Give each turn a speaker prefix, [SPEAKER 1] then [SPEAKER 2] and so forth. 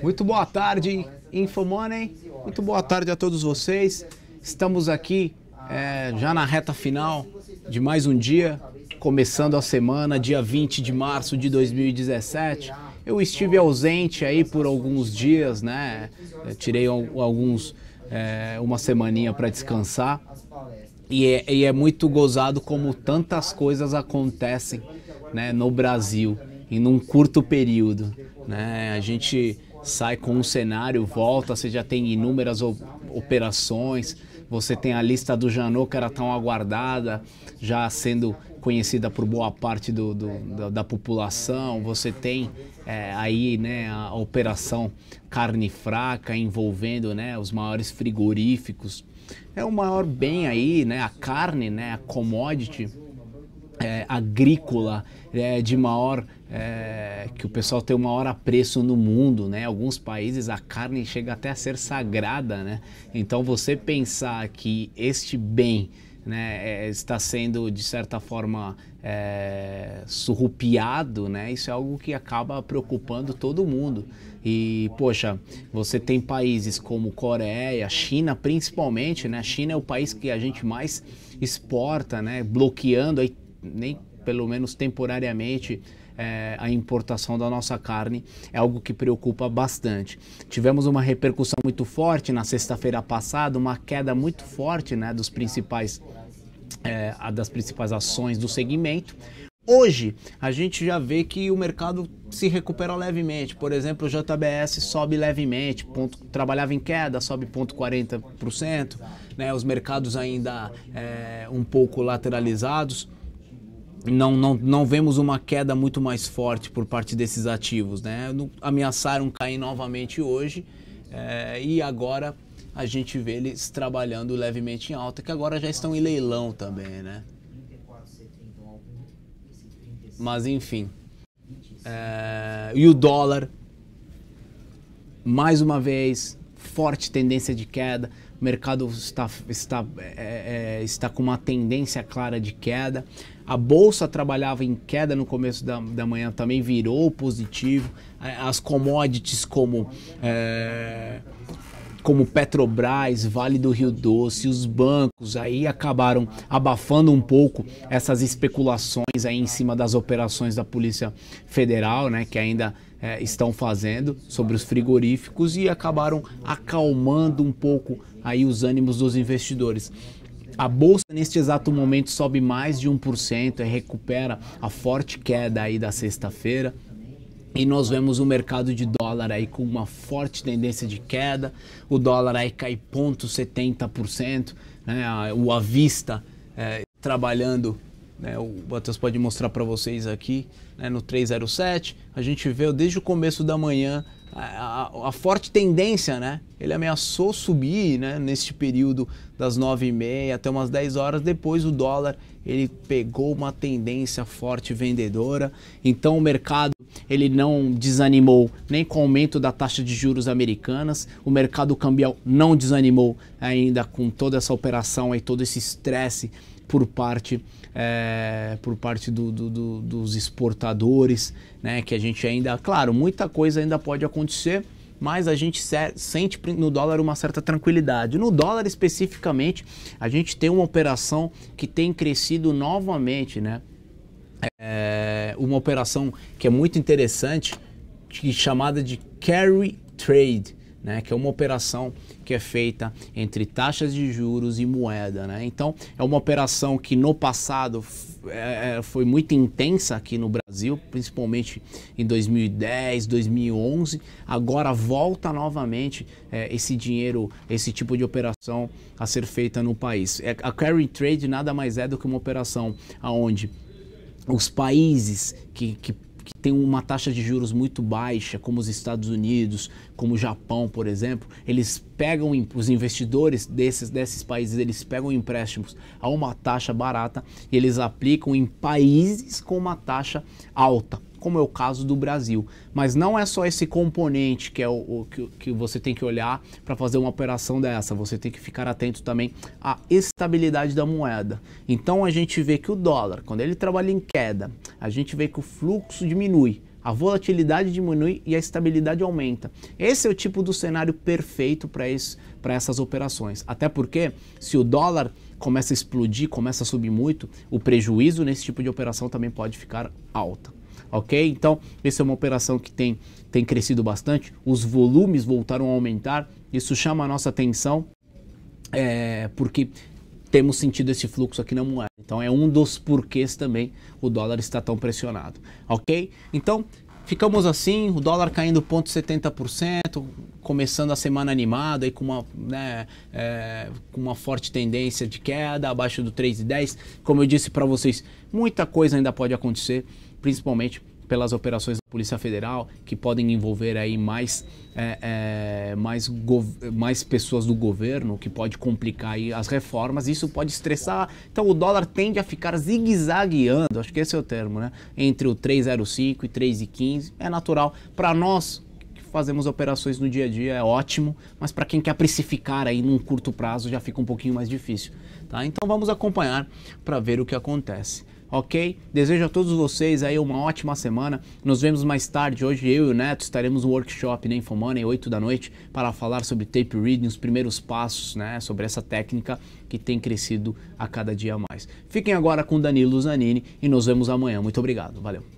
[SPEAKER 1] Muito boa tarde, Infomoney. Muito boa tarde a todos vocês. Estamos aqui é, já na reta final de mais um dia, começando a semana, dia 20 de março de 2017. Eu estive ausente aí por alguns dias, né? Eu tirei alguns, é, uma semaninha para descansar. E é, e é muito gozado como tantas coisas acontecem né, no Brasil em um curto período. Né? A gente sai com um cenário, volta, você já tem inúmeras operações, você tem a lista do Janô, que era tão aguardada, já sendo conhecida por boa parte do, do, da, da, população, você tem é, aí né, a operação carne fraca envolvendo né, os maiores frigoríficos. É o maior bem aí, né, a carne, né, a commodity é, agrícola é, de maior é, que o pessoal tem o maior apreço no mundo, né? Alguns países a carne chega até a ser sagrada, né? Então você pensar que este bem né, é, está sendo de certa forma é, surrupiado, né? Isso é algo que acaba preocupando todo mundo. E poxa, você tem países como Coreia, China, principalmente, né? China é o país que a gente mais exporta, né? Bloqueando aí nem pelo menos temporariamente, é, a importação da nossa carne é algo que preocupa bastante. Tivemos uma repercussão muito forte na sexta-feira passada, uma queda muito forte né, dos principais, é, das principais ações do segmento. Hoje, a gente já vê que o mercado se recupera levemente. Por exemplo, o JBS sobe levemente, ponto, trabalhava em queda, sobe 0,40%. Né, os mercados ainda é, um pouco lateralizados não, não, não vemos uma queda muito mais forte por parte desses ativos. Né? Ameaçaram cair novamente hoje é, e agora a gente vê eles trabalhando levemente em alta, que agora já estão em leilão também. Né? Mas enfim. É, e o dólar, mais uma vez, forte tendência de queda, o mercado está, está, é, é, está com uma tendência clara de queda. A bolsa trabalhava em queda no começo da, da manhã, também virou positivo. É, as commodities como. É, como Petrobras, Vale do Rio Doce, os bancos aí acabaram abafando um pouco essas especulações aí em cima das operações da Polícia Federal, né, que ainda é, estão fazendo sobre os frigoríficos e acabaram acalmando um pouco aí os ânimos dos investidores. A bolsa neste exato momento sobe mais de 1% e recupera a forte queda aí da sexta-feira. E nós vemos o mercado de dólar aí com uma forte tendência de queda. O dólar aí cai 0,70%, né? O avista é, trabalhando né, o Matheus pode mostrar para vocês aqui né, no 307. A gente vê desde o começo da manhã a, a, a, forte tendência, né? Ele ameaçou subir né, neste período das 9h30 até umas 10 horas. Depois o dólar ele pegou uma tendência forte vendedora. Então o mercado ele não desanimou nem com o aumento da taxa de juros americanas. O mercado cambial não desanimou ainda com toda essa operação e todo esse estresse por parte, é, por parte do, do, do, dos exportadores, né? Que a gente ainda, claro, muita coisa ainda pode acontecer, mas a gente sente no dólar uma certa tranquilidade. No dólar especificamente, a gente tem uma operação que tem crescido novamente, né? É uma operação que é muito interessante, que, é chamada de carry trade né, que é uma operação que é feita entre taxas de juros e moeda. Né? Então, é uma operação que no passado é, é, foi muito intensa aqui no Brasil, principalmente em 2010, 2011. Agora volta novamente é, esse dinheiro, esse tipo de operação a ser feita no país. É, a carry trade nada mais é do que uma operação aonde os países que, que que tem uma taxa de juros muito baixa, como os Estados Unidos, como o Japão, por exemplo, eles pegam os investidores desses, desses países, eles pegam empréstimos a uma taxa barata e eles aplicam em países com uma taxa alta como é o caso do Brasil. Mas não é só esse componente que é o, o que, que você tem que olhar para fazer uma operação dessa. Você tem que ficar atento também à estabilidade da moeda. Então a gente vê que o dólar, quando ele trabalha em queda, a gente vê que o fluxo diminui. A volatilidade diminui e a estabilidade aumenta. Esse é o tipo do cenário perfeito para essas operações. Até porque, se o dólar começa a explodir, começa a subir muito, o prejuízo nesse tipo de operação também pode ficar alto ok? Então, essa é uma operação que tem, tem crescido bastante, os volumes voltaram a aumentar, isso chama a nossa atenção, é, porque temos sentido esse fluxo aqui na moeda. Então, é um dos porquês também o dólar está tão pressionado, ok? Então, ficamos assim, o dólar caindo 0,70%, começando a semana animada e com uma, né, é, com uma forte tendência de queda abaixo do 3,10. Como eu disse para vocês, muita coisa ainda pode acontecer principalmente pelas operações da Polícia Federal, que podem envolver aí mais, é, é, mais, mais pessoas do governo, que pode complicar aí as reformas, isso pode estressar. Então o dólar tende a ficar zigue-zagueando, acho que esse é o termo, né? Entre o 3,05 e 3,15. É natural. Para nós, que fazemos operações no dia a dia é ótimo, mas para quem quer precificar aí num curto prazo já fica um pouquinho mais difícil, tá? Então vamos acompanhar para ver o que acontece ok? Desejo a todos vocês aí uma ótima semana. Nos vemos mais tarde. Hoje eu e o Neto estaremos no workshop na né, Infomoney, 8 da noite, para falar sobre tape reading, os primeiros passos, né? Sobre essa técnica que tem crescido a cada dia mais. Fiquem agora com Danilo Zanini e nos vemos amanhã. Muito obrigado. Valeu.